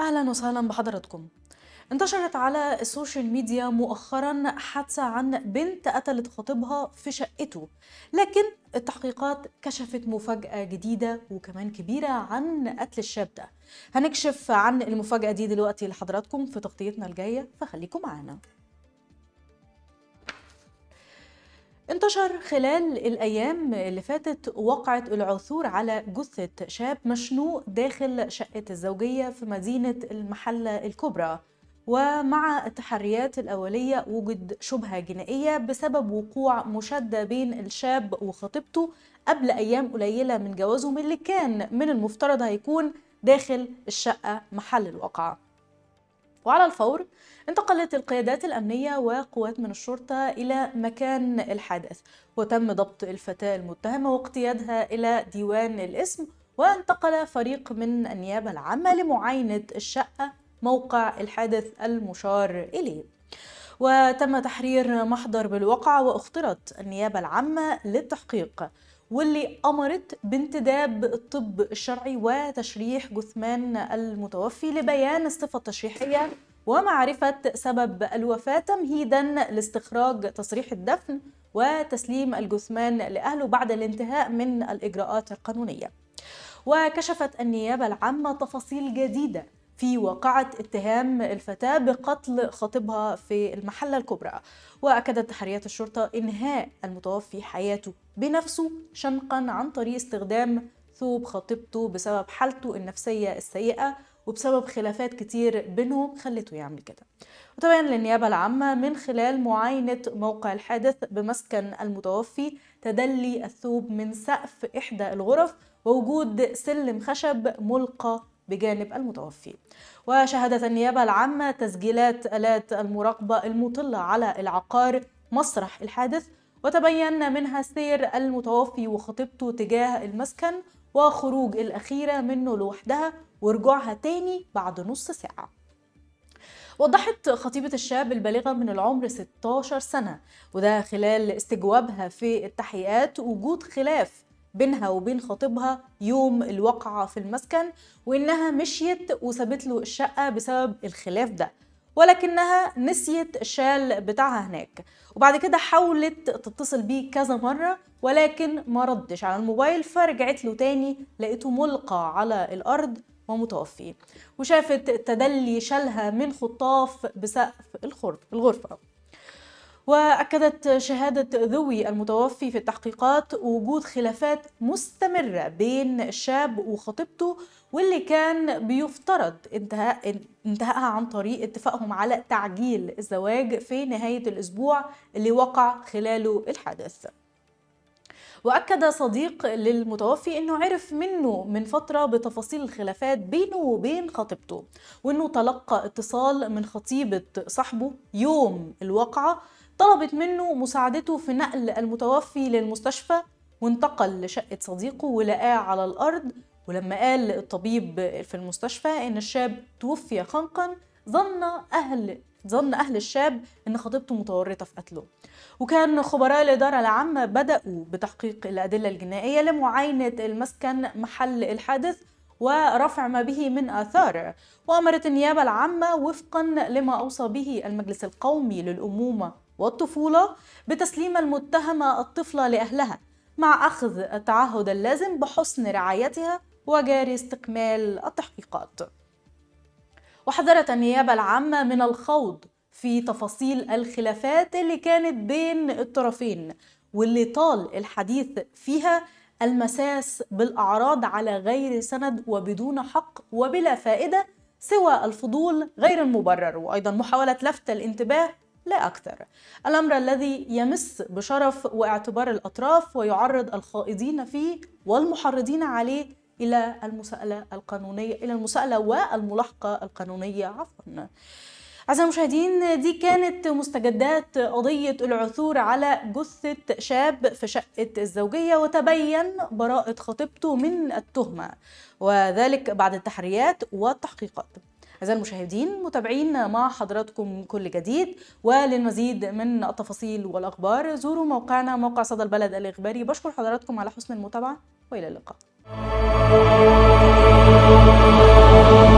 أهلا وسهلا بحضراتكم انتشرت على السوشيال ميديا مؤخرا حادثة عن بنت قتلت خطيبها في شقته لكن التحقيقات كشفت مفاجأة جديدة وكمان كبيرة عن قتل الشاب ده هنكشف عن المفاجأة دي دلوقتي لحضراتكم في تغطيتنا الجاية فخليكم معانا انتشر خلال الأيام اللي فاتت وقعة العثور على جثة شاب مشنوق داخل شقة الزوجية في مدينة المحلة الكبرى ومع التحريات الأولية وجد شبهة جنائية بسبب وقوع مشادة بين الشاب وخطيبته قبل أيام قليلة من جوازهم اللي كان من المفترض هيكون داخل الشقة محل الواقعة وعلى الفور انتقلت القيادات الأمنية وقوات من الشرطة إلى مكان الحدث وتم ضبط الفتاة المتهمة واقتيادها إلى ديوان الاسم وانتقل فريق من النيابة العامة لمعاينة الشقة موقع الحادث المشار إليه وتم تحرير محضر بالوقعه واخترت النيابة العامة للتحقيق واللي أمرت بانتداب الطب الشرعي وتشريح جثمان المتوفي لبيان الصفة التشريحية ومعرفة سبب الوفاة تمهيدا لاستخراج تصريح الدفن وتسليم الجثمان لأهله بعد الانتهاء من الإجراءات القانونية وكشفت النيابة العامة تفاصيل جديدة في واقعة اتهام الفتاة بقتل خطيبها في المحلة الكبرى وأكدت تحريات الشرطة إنهاء المتوفي حياته بنفسه شنقا عن طريق استخدام ثوب خطيبته بسبب حالته النفسية السيئة وبسبب خلافات كتير بينهم خلته يعمل كده وطبعا للنيابة العامة من خلال معاينة موقع الحادث بمسكن المتوفي تدلي الثوب من سقف إحدى الغرف ووجود سلم خشب ملقى بجانب المتوفي وشهدت النيابة العامة تسجيلات آلات المراقبة المطلة على العقار مسرح الحادث وتبين منها سير المتوفي وخطيبته تجاه المسكن وخروج الأخيرة منه لوحدها ورجوعها تاني بعد نص ساعة وضحت خطيبة الشاب البالغة من العمر 16 سنة وده خلال استجوابها في التحقيقات وجود خلاف بينها وبين خطيبها يوم الوقعة في المسكن وإنها مشيت وسابت له الشقة بسبب الخلاف ده ولكنها نسيت الشال بتاعها هناك وبعد كده حاولت تتصل بيه كذا مرة ولكن ما ردش على الموبايل فرجعت له تاني لقيته ملقى على الأرض ومتوفي وشافت تدلي شالها من خطاف بسقف الغرفة وأكدت شهادة ذوي المتوفي في التحقيقات وجود خلافات مستمرة بين الشاب وخطيبته واللي كان بيفترض انتهاء انتهائها عن طريق اتفاقهم على تعجيل الزواج في نهاية الأسبوع اللي وقع خلاله الحادث واكد صديق للمتوفي انه عرف منه من فتره بتفاصيل الخلافات بينه وبين خطيبته وانه تلقى اتصال من خطيبه صاحبه يوم الوقعه طلبت منه مساعدته في نقل المتوفي للمستشفى وانتقل لشقة صديقه ولقاه على الأرض ولما قال الطبيب في المستشفى إن الشاب توفي خنقا ظن أهل ظن أهل الشاب إن خطيبته متورطة في قتله وكان خبراء الإدارة العامة بدأوا بتحقيق الأدلة الجنائية لمعاينة المسكن محل الحادث ورفع ما به من آثار وأمرت النيابة العامة وفقا لما أوصى به المجلس القومي للأمومة والطفولة بتسليم المتهمة الطفلة لأهلها مع أخذ التعهد اللازم بحسن رعايتها وجاري استكمال التحقيقات. وحذرت النيابة العامة من الخوض في تفاصيل الخلافات اللي كانت بين الطرفين واللي طال الحديث فيها المساس بالأعراض على غير سند وبدون حق وبلا فائدة سوى الفضول غير المبرر وأيضا محاولة لفت الانتباه لا أكثر الأمر الذي يمس بشرف واعتبار الأطراف ويعرض الخائضين فيه والمحرضين عليه إلى المساءلة القانونية إلى المساءلة والملاحقة القانونية عفواً أعزائي المشاهدين دي كانت مستجدات قضية العثور على جثة شاب في شقة الزوجية وتبين براءة خطيبته من التهمة وذلك بعد التحريات والتحقيقات أعزائي المشاهدين متابعين مع حضراتكم كل جديد وللمزيد من التفاصيل والأخبار زوروا موقعنا موقع صدى البلد الإخباري بشكر حضراتكم على حسن المتابعة وإلى اللقاء